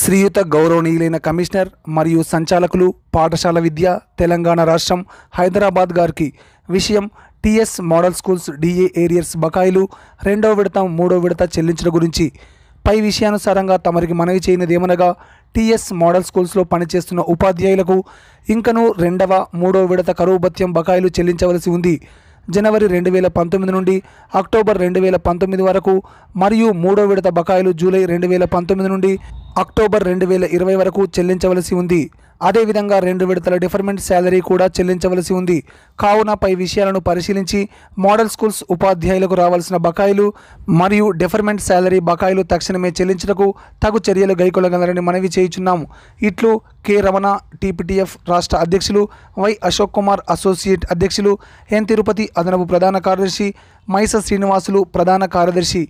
శ్రీయుత గౌరవనీయులైన కమిషనర్ మరియు సంచాలకులు పాఠశాల విద్య తెలంగాణ రాష్ట్రం హైదరాబాద్ గారికి విషయం TS model schools DA arrears బకాయిలు రెండో విడత మూడో విడత చెల్లించడం గురించి పై విషయానుసారంగా తమరికి మనవి చేయనిదేమనగా టీఎస్ మోడల్ స్కూల్స్లో పనిచేస్తున్న ఉపాధ్యాయులకు ఇంకనూ రెండవ మూడో విడత కరువు భత్యం బకాయిలు చెల్లించవలసి ఉంది జనవరి రెండు వేల పంతొమ్మిది నుండి అక్టోబర్ రెండు వేల పంతొమ్మిది వరకు మరియు మూడో విడత బకాయిలు జూలై రెండు వేల పంతొమ్మిది నుండి అక్టోబర్ రెండు వేల ఇరవై వరకు చెల్లించవలసి ఉంది అదేవిధంగా రెండు విడతల డిఫర్మెంట్ శాలరీ కూడా చెల్లించవలసి ఉంది కావున పై విషయాలను పరిశీలించి మోడల్ స్కూల్స్ ఉపాధ్యాయులకు రావాల్సిన బకాయిలు మరియు డిఫర్మెంట్ శాలరీ బకాయిలు తక్షణమే చెల్లించటకు తగు చర్యలు గైకొనగలరని మనవి చేయుచున్నాము ఇట్లు కె రమణ టీపీటీఎఫ్ రాష్ట్ర అధ్యక్షులు వై అశోక్ కుమార్ అసోసియేట్ అధ్యక్షులు ఎన్ తిరుపతి అదనపు ప్రధాన కార్యదర్శి మైస శ్రీనివాసులు ప్రధాన కార్యదర్శి